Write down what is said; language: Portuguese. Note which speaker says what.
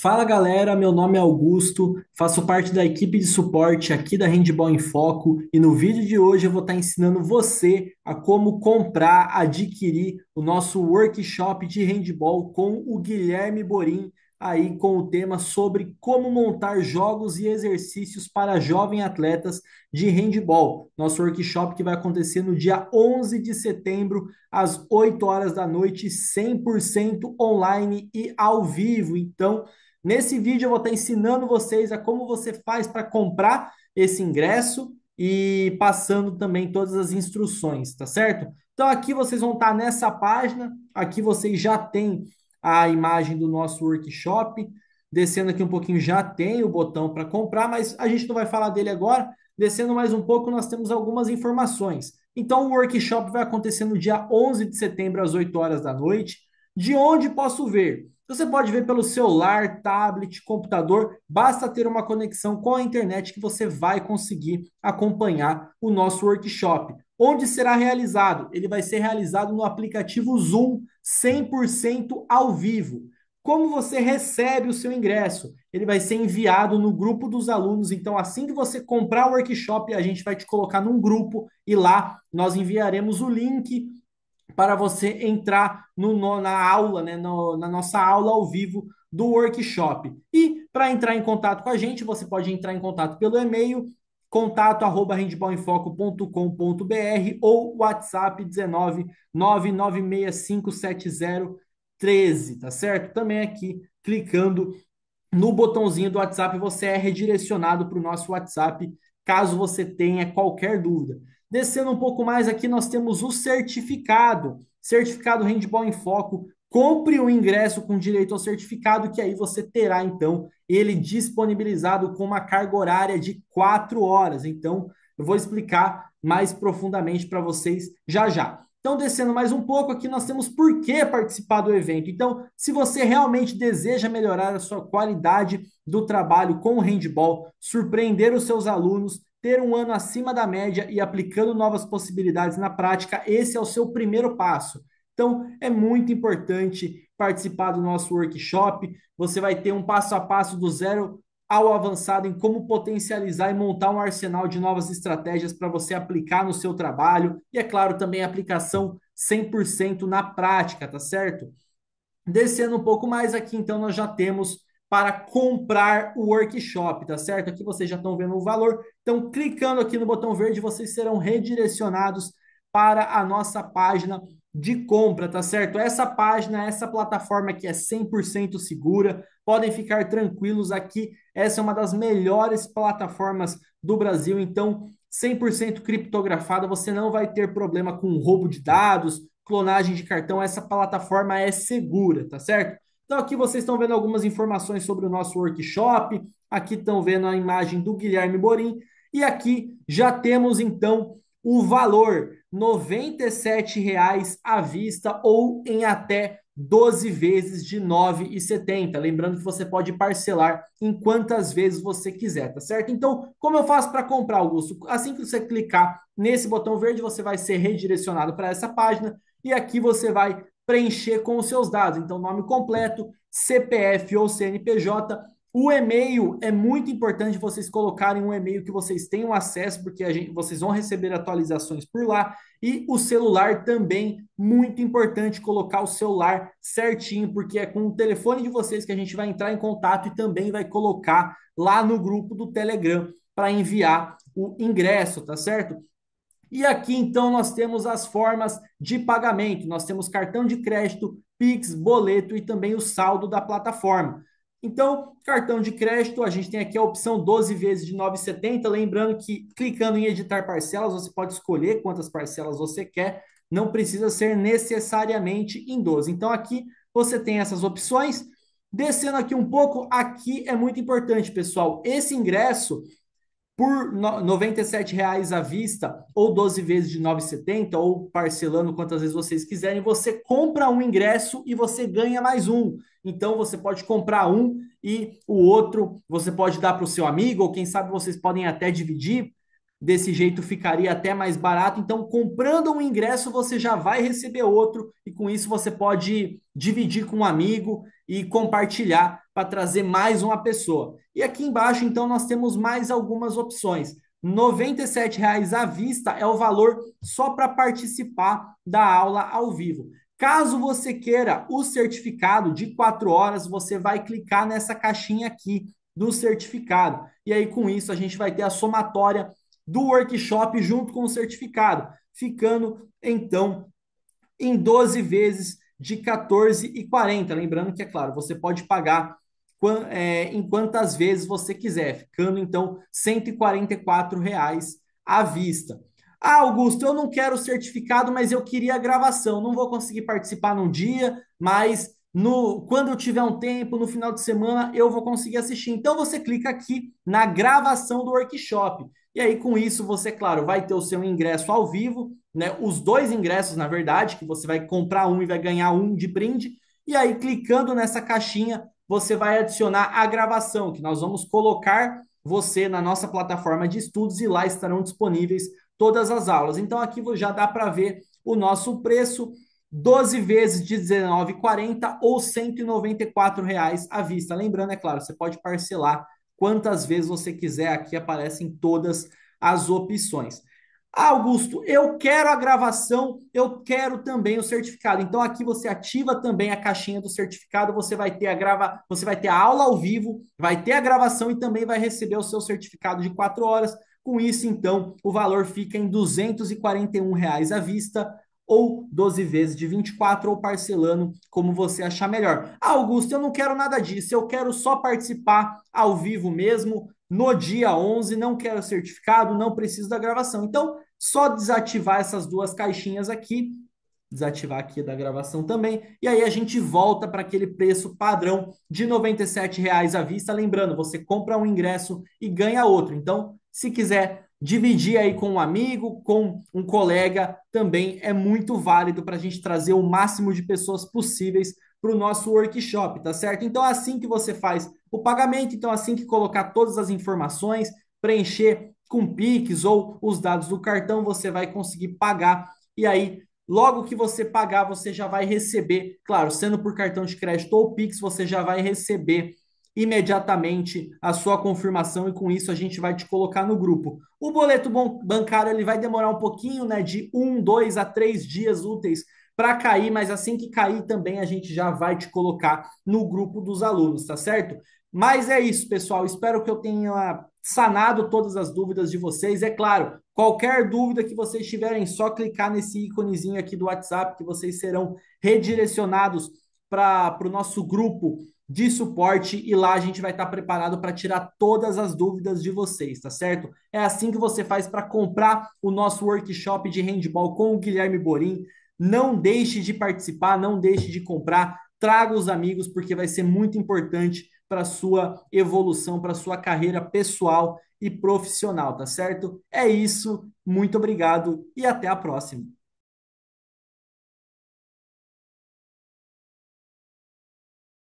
Speaker 1: Fala galera, meu nome é Augusto, faço parte da equipe de suporte aqui da Handball em Foco e no vídeo de hoje eu vou estar tá ensinando você a como comprar, adquirir o nosso workshop de handball com o Guilherme Borim, aí com o tema sobre como montar jogos e exercícios para jovens atletas de handball. Nosso workshop que vai acontecer no dia 11 de setembro, às 8 horas da noite, 100% online e ao vivo. Então, Nesse vídeo eu vou estar ensinando vocês a como você faz para comprar esse ingresso e passando também todas as instruções, tá certo? Então aqui vocês vão estar nessa página, aqui vocês já têm a imagem do nosso workshop, descendo aqui um pouquinho já tem o botão para comprar, mas a gente não vai falar dele agora, descendo mais um pouco nós temos algumas informações. Então o workshop vai acontecer no dia 11 de setembro às 8 horas da noite, de onde posso ver? Então, você pode ver pelo celular, tablet, computador, basta ter uma conexão com a internet que você vai conseguir acompanhar o nosso workshop. Onde será realizado? Ele vai ser realizado no aplicativo Zoom, 100% ao vivo. Como você recebe o seu ingresso? Ele vai ser enviado no grupo dos alunos. Então, assim que você comprar o workshop, a gente vai te colocar num grupo e lá nós enviaremos o link para você entrar no, no, na aula, né, no, na nossa aula ao vivo do workshop. E para entrar em contato com a gente, você pode entrar em contato pelo e-mail contato arroba handballenfoco.com.br ou WhatsApp 19 996570013, tá certo? Também aqui clicando no botãozinho do WhatsApp você é redirecionado para o nosso WhatsApp caso você tenha qualquer dúvida. Descendo um pouco mais aqui, nós temos o certificado. Certificado Handball em Foco. Compre o ingresso com direito ao certificado, que aí você terá, então, ele disponibilizado com uma carga horária de quatro horas. Então, eu vou explicar mais profundamente para vocês já já. Então, descendo mais um pouco, aqui nós temos por que participar do evento. Então, se você realmente deseja melhorar a sua qualidade do trabalho com o handball, surpreender os seus alunos, ter um ano acima da média e aplicando novas possibilidades na prática, esse é o seu primeiro passo. Então, é muito importante participar do nosso workshop. Você vai ter um passo a passo do zero ao avançado em como potencializar e montar um arsenal de novas estratégias para você aplicar no seu trabalho e, é claro, também aplicação 100% na prática, tá certo? Descendo um pouco mais aqui, então, nós já temos para comprar o workshop, tá certo? Aqui vocês já estão vendo o valor. Então, clicando aqui no botão verde, vocês serão redirecionados para a nossa página de compra, tá certo? Essa página, essa plataforma aqui é 100% segura, podem ficar tranquilos aqui. Essa é uma das melhores plataformas do Brasil, então 100% criptografada, você não vai ter problema com roubo de dados, clonagem de cartão, essa plataforma é segura, tá certo? Então, aqui vocês estão vendo algumas informações sobre o nosso workshop. Aqui estão vendo a imagem do Guilherme Borim. E aqui já temos, então, o valor R$ 97,00 à vista ou em até 12 vezes de 9,70. Lembrando que você pode parcelar em quantas vezes você quiser, tá certo? Então, como eu faço para comprar, Augusto? Assim que você clicar nesse botão verde, você vai ser redirecionado para essa página e aqui você vai preencher com os seus dados. Então, nome completo, CPF ou CNPJ. O e-mail é muito importante vocês colocarem um e-mail que vocês tenham acesso, porque a gente, vocês vão receber atualizações por lá. E o celular também, muito importante colocar o celular certinho, porque é com o telefone de vocês que a gente vai entrar em contato e também vai colocar lá no grupo do Telegram para enviar o ingresso, tá certo? E aqui então nós temos as formas de pagamento. Nós temos cartão de crédito, Pix, boleto e também o saldo da plataforma. Então, cartão de crédito, a gente tem aqui a opção 12 vezes de 9,70. Lembrando que clicando em editar parcelas, você pode escolher quantas parcelas você quer, não precisa ser necessariamente em 12. Então, aqui você tem essas opções. Descendo aqui um pouco, aqui é muito importante, pessoal. Esse ingresso por R$ 97,00 à vista, ou 12 vezes de 9,70, ou parcelando quantas vezes vocês quiserem, você compra um ingresso e você ganha mais um. Então você pode comprar um e o outro você pode dar para o seu amigo, ou quem sabe vocês podem até dividir. Desse jeito ficaria até mais barato. Então, comprando um ingresso, você já vai receber outro, e com isso você pode dividir com um amigo e compartilhar para trazer mais uma pessoa. E aqui embaixo, então, nós temos mais algumas opções. R$ 97,00 à vista é o valor só para participar da aula ao vivo. Caso você queira o certificado de 4 horas, você vai clicar nessa caixinha aqui do certificado. E aí, com isso, a gente vai ter a somatória do workshop junto com o certificado, ficando, então, em 12 vezes de 14,40. Lembrando que, é claro, você pode pagar é, em quantas vezes você quiser, ficando então R$ reais à vista. Ah, Augusto, eu não quero o certificado, mas eu queria a gravação. Não vou conseguir participar num dia, mas no quando eu tiver um tempo, no final de semana, eu vou conseguir assistir. Então você clica aqui na gravação do workshop. E aí com isso você, claro, vai ter o seu ingresso ao vivo, né? Os dois ingressos, na verdade, que você vai comprar um e vai ganhar um de brinde. E aí clicando nessa caixinha, você vai adicionar a gravação, que nós vamos colocar você na nossa plataforma de estudos e lá estarão disponíveis todas as aulas. Então aqui já dá para ver o nosso preço, 12 vezes de R$19,40 ou R$ reais à vista. Lembrando, é claro, você pode parcelar quantas vezes você quiser, aqui aparecem todas as opções. Ah, Augusto, eu quero a gravação, eu quero também o certificado. Então aqui você ativa também a caixinha do certificado, você vai ter a grava, você vai ter a aula ao vivo, vai ter a gravação e também vai receber o seu certificado de quatro horas. Com isso, então, o valor fica em R$ 241 reais à vista ou 12 vezes de 24 ou parcelando como você achar melhor. Ah, Augusto, eu não quero nada disso, eu quero só participar ao vivo mesmo no dia 11, não quero certificado, não preciso da gravação. Então, só desativar essas duas caixinhas aqui, desativar aqui da gravação também, e aí a gente volta para aquele preço padrão de R$ 97,00 à vista. Lembrando, você compra um ingresso e ganha outro. Então, se quiser dividir aí com um amigo, com um colega, também é muito válido para a gente trazer o máximo de pessoas possíveis para o nosso workshop, tá certo? Então, assim que você faz o pagamento. Então, assim que colocar todas as informações, preencher com Pix ou os dados do cartão, você vai conseguir pagar. E aí, logo que você pagar, você já vai receber, claro, sendo por cartão de crédito ou Pix, você já vai receber imediatamente a sua confirmação e com isso a gente vai te colocar no grupo. O boleto bancário ele vai demorar um pouquinho, né, de um, dois a três dias úteis para cair, mas assim que cair também a gente já vai te colocar no grupo dos alunos, tá certo? Mas é isso, pessoal. Espero que eu tenha sanado todas as dúvidas de vocês. É claro, qualquer dúvida que vocês tiverem, só clicar nesse íconezinho aqui do WhatsApp que vocês serão redirecionados para o nosso grupo de suporte e lá a gente vai estar tá preparado para tirar todas as dúvidas de vocês, tá certo? É assim que você faz para comprar o nosso workshop de handball com o Guilherme Borim. Não deixe de participar, não deixe de comprar, traga os amigos porque vai ser muito importante para sua evolução, para sua carreira pessoal e profissional, tá certo? É isso, muito obrigado e até a próxima.